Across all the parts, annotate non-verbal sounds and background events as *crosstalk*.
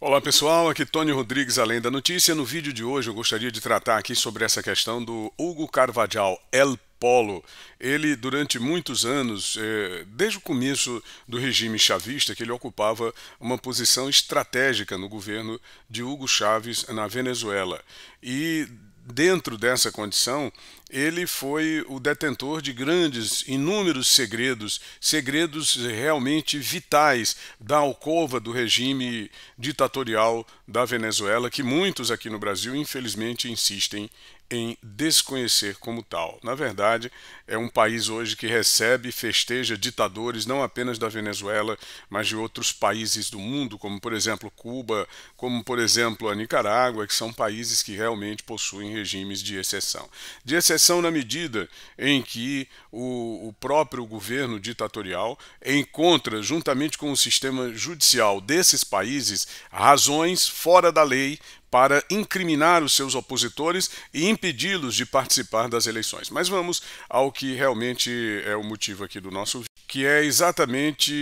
Olá pessoal, aqui Tony Rodrigues, além da notícia. No vídeo de hoje eu gostaria de tratar aqui sobre essa questão do Hugo Carvajal El Polo. Ele, durante muitos anos, eh, desde o começo do regime chavista, que ele ocupava uma posição estratégica no governo de Hugo Chávez na Venezuela. E dentro dessa condição, ele foi o detentor de grandes, inúmeros segredos, segredos realmente vitais da alcova do regime ditatorial da Venezuela que muitos aqui no Brasil, infelizmente, insistem em desconhecer como tal. Na verdade, é um país hoje que recebe e festeja ditadores não apenas da Venezuela, mas de outros países do mundo, como por exemplo Cuba, como por exemplo a Nicarágua, que são países que realmente possuem regimes de exceção. De exceção na medida em que o, o próprio governo ditatorial encontra, juntamente com o sistema judicial desses países, razões fora da lei para incriminar os seus opositores e impedi-los de participar das eleições. Mas vamos ao que realmente é o motivo aqui do nosso que é exatamente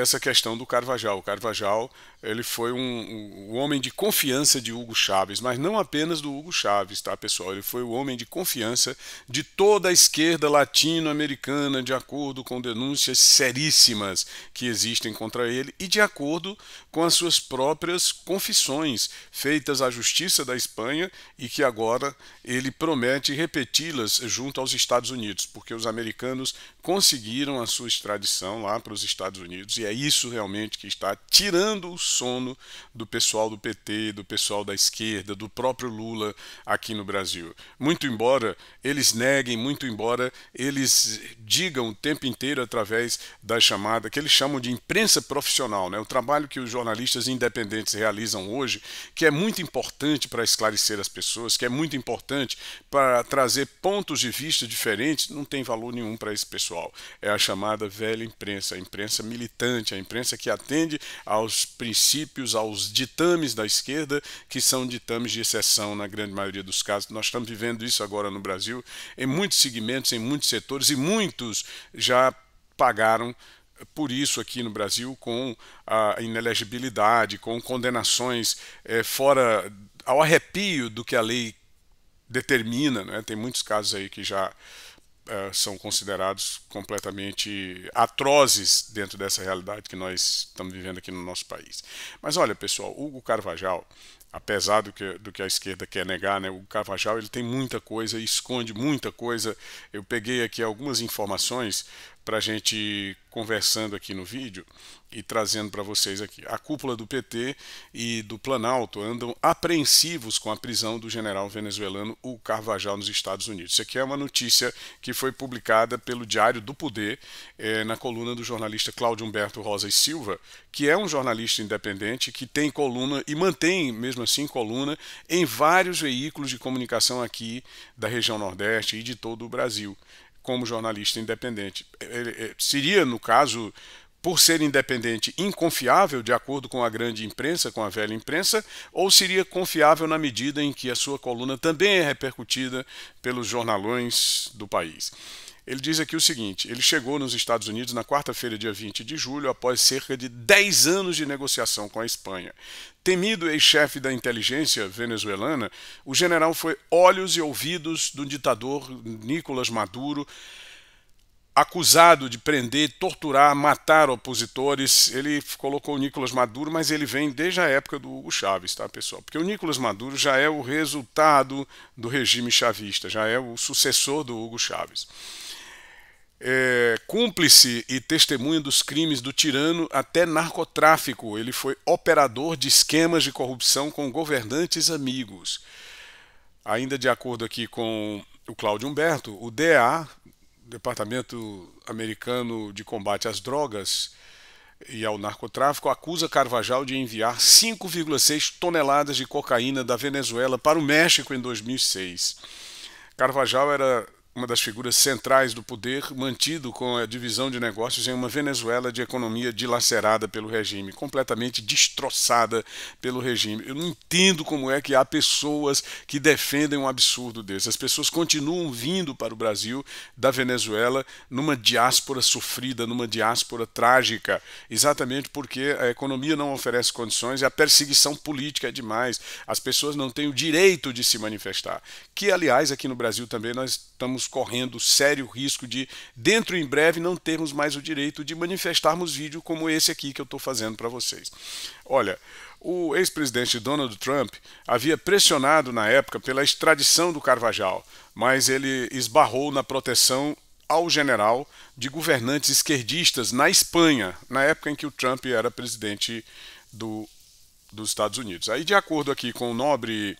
essa questão do Carvajal. O Carvajal ele foi um, um, homem de confiança de Hugo Chaves, mas não apenas do Hugo Chaves, tá, pessoal? Ele foi o homem de confiança de toda a esquerda latino-americana, de acordo com denúncias seríssimas que existem contra ele e de acordo com as suas próprias confissões feitas à Justiça da Espanha e que agora ele promete repeti-las junto aos Estados Unidos, porque os americanos conseguiram a sua extradição lá para os Estados Unidos, e é isso realmente que está tirando o sono do pessoal do PT, do pessoal da esquerda, do próprio Lula aqui no Brasil. Muito embora eles neguem, muito embora eles digam o tempo inteiro através da chamada que eles chamam de imprensa profissional, né? o trabalho que os jornalistas independentes realizam hoje, que é muito importante para esclarecer as pessoas, que é muito importante para trazer pontos de vista diferentes, não tem valor nenhum para esse pessoal pessoal. É a chamada velha imprensa, a imprensa militante, a imprensa que atende aos princípios, aos ditames da esquerda, que são ditames de exceção na grande maioria dos casos. Nós estamos vivendo isso agora no Brasil, em muitos segmentos, em muitos setores, e muitos já pagaram por isso aqui no Brasil com a inelegibilidade, com condenações é, fora ao arrepio do que a lei determina, né? tem muitos casos aí que já eh, são considerados completamente atrozes dentro dessa realidade que nós estamos vivendo aqui no nosso país. Mas olha, pessoal, Hugo Carvajal, apesar do que, do que a esquerda quer negar, né, o Carvajal ele tem muita coisa, esconde muita coisa. Eu peguei aqui algumas informações para a gente conversando aqui no vídeo e trazendo para vocês aqui. A cúpula do PT e do Planalto andam apreensivos com a prisão do general venezuelano o Carvajal nos Estados Unidos. Isso aqui é uma notícia que foi publicada pelo Diário do Poder eh, na coluna do jornalista Cláudio Humberto Rosa e Silva, que é um jornalista independente que tem coluna e mantém, mesmo assim, coluna em vários veículos de comunicação aqui da região Nordeste e de todo o Brasil como jornalista independente. Eh, eh, seria, no caso por ser independente, inconfiável, de acordo com a grande imprensa, com a velha imprensa, ou seria confiável na medida em que a sua coluna também é repercutida pelos jornalões do país? Ele diz aqui o seguinte: ele chegou nos Estados Unidos na quarta-feira, dia 20 de julho, após cerca de 10 anos de negociação com a Espanha. Temido ex-chefe da inteligência venezuelana, o general foi olhos e ouvidos do ditador Nicolás Maduro acusado de prender, torturar, matar opositores. Ele colocou o Nicolas Maduro, mas ele vem desde a época do Hugo Chávez, tá, pessoal? Porque o Nicolas Maduro já é o resultado do regime chavista, já é o sucessor do Hugo Chávez. É, cúmplice e testemunha dos crimes do tirano até narcotráfico. Ele foi operador de esquemas de corrupção com governantes amigos. Ainda de acordo aqui com o Cláudio Humberto, o DA Departamento Americano de Combate às Drogas e ao Narcotráfico acusa Carvajal de enviar 5,6 toneladas de cocaína da Venezuela para o México em 2006. Carvajal era uma das figuras centrais do poder, mantido com a divisão de negócios em uma Venezuela de economia dilacerada pelo regime, completamente destroçada pelo regime. Eu não entendo como é que há pessoas que defendem um absurdo desse. As pessoas continuam vindo para o Brasil da Venezuela numa diáspora sofrida, numa diáspora trágica, exatamente porque a economia não oferece condições e a perseguição política é demais. As pessoas não têm o direito de se manifestar, que aliás aqui no Brasil também nós estamos correndo sério risco de, dentro em breve, não termos mais o direito de manifestarmos vídeo como esse aqui que eu estou fazendo para vocês. Olha, o ex-presidente Donald Trump havia pressionado na época pela extradição do Carvajal, mas ele esbarrou na proteção ao general de governantes esquerdistas na Espanha, na época em que o Trump era presidente do, dos Estados Unidos. Aí, de acordo aqui com o nobre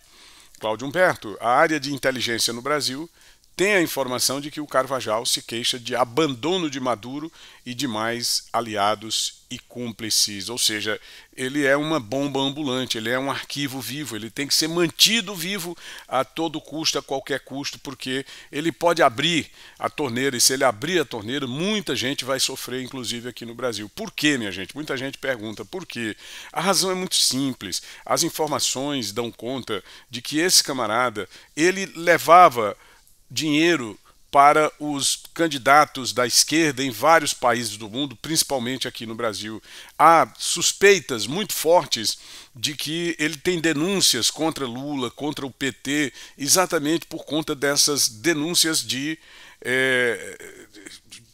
Cláudio Humberto, a área de inteligência no Brasil tem a informação de que o Carvajal se queixa de abandono de Maduro e de mais aliados e cúmplices. Ou seja, ele é uma bomba ambulante, ele é um arquivo vivo, ele tem que ser mantido vivo a todo custo, a qualquer custo, porque ele pode abrir a torneira e se ele abrir a torneira, muita gente vai sofrer, inclusive aqui no Brasil. Por quê, minha gente? Muita gente pergunta por quê. A razão é muito simples. As informações dão conta de que esse camarada, ele levava dinheiro para os candidatos da esquerda em vários países do mundo, principalmente aqui no Brasil. Há suspeitas muito fortes de que ele tem denúncias contra Lula, contra o PT, exatamente por conta dessas denúncias de, é,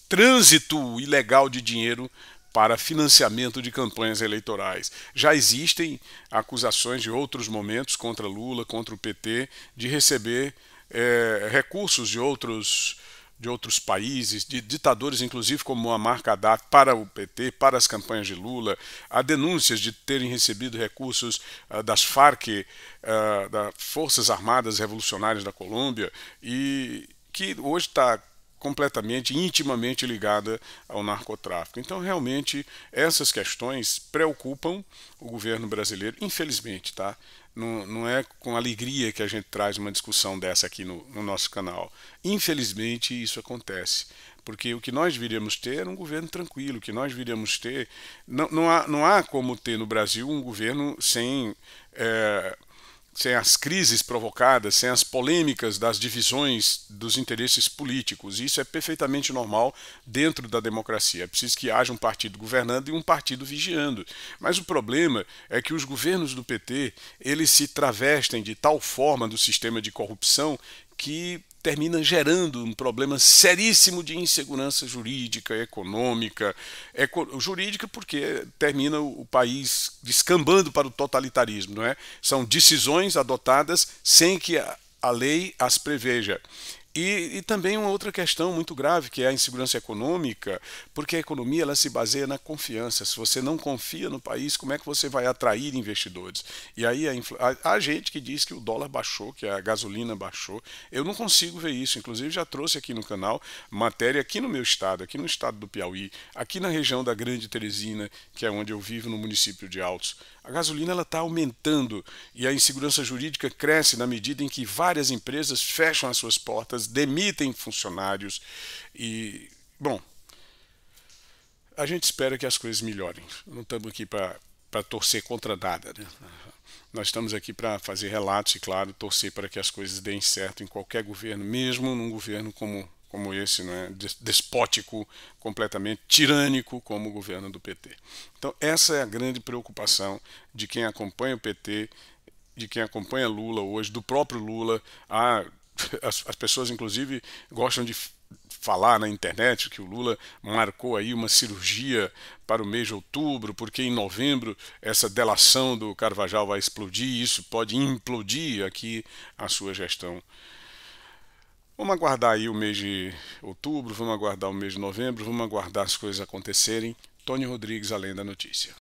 trânsito ilegal de dinheiro para financiamento de campanhas eleitorais. Já existem acusações de outros momentos contra Lula, contra o PT, de receber é, recursos de outros, de outros países, de ditadores, inclusive como marca Gaddafi, para o PT, para as campanhas de Lula. Há denúncias de terem recebido recursos uh, das Farc, uh, ah, das Forças Armadas Revolucionárias da Colômbia, e que hoje está completamente, intimamente ligada ao narcotráfico. Então, realmente, essas questões preocupam o governo brasileiro, infelizmente, tá? Não, não é com alegria que a gente traz uma discussão dessa aqui no, no nosso canal. Infelizmente, isso acontece porque o que nós viríamos ter era é um governo tranquilo, o que nós viríamos ter. Não, não, há, não há como ter no Brasil um governo sem é, sem as crises provocadas, sem as polêmicas das divisões dos interesses políticos. Isso é perfeitamente normal dentro da democracia. É preciso que haja um partido governando e um partido vigiando. Mas o problema é que os governos do PT, eles se travestem de tal forma do sistema de corrupção que termina gerando um problema seríssimo de insegurança jurídica, econômica, eco, jurídica porque termina o, o país descambando para o totalitarismo, não é? São decisões adotadas sem que a, a lei as preveja. E, e, também uma outra questão muito grave, que é a insegurança econômica, porque a economia ela se baseia na confiança. Se você não confia no país, como é que você vai atrair investidores? E aí a, há gente que diz que o dólar baixou, que a gasolina baixou. Eu não consigo ver isso. Inclusive, já trouxe aqui no canal matéria aqui no meu estado, aqui no estado do Piauí, aqui na região da Grande Teresina, que é onde eu vivo, no município de Altos a gasolina está aumentando e a insegurança jurídica cresce na medida em que várias empresas fecham as suas portas, demitem funcionários e, bom, a gente espera que as coisas melhorem. Não estamos aqui para torcer contra nada. Né? Nós estamos aqui para fazer relatos e, claro, torcer para que as coisas deem certo em qualquer governo, mesmo num governo como como esse, né, despótico, completamente tirânico, como o governo do PT. Então, essa é a grande preocupação de quem acompanha o PT, de quem acompanha Lula hoje, do próprio Lula. A, ah, *laughs* as, as pessoas, inclusive, gostam de falar na internet que o Lula marcou aí uma cirurgia para o mês de outubro, porque em novembro essa delação do Carvajal vai explodir, isso pode implodir aqui a sua gestão Vamos aguardar aí o mês de outubro, vamos aguardar o mês de novembro, vamos aguardar as coisas acontecerem. Tony Rodrigues, além da notícia.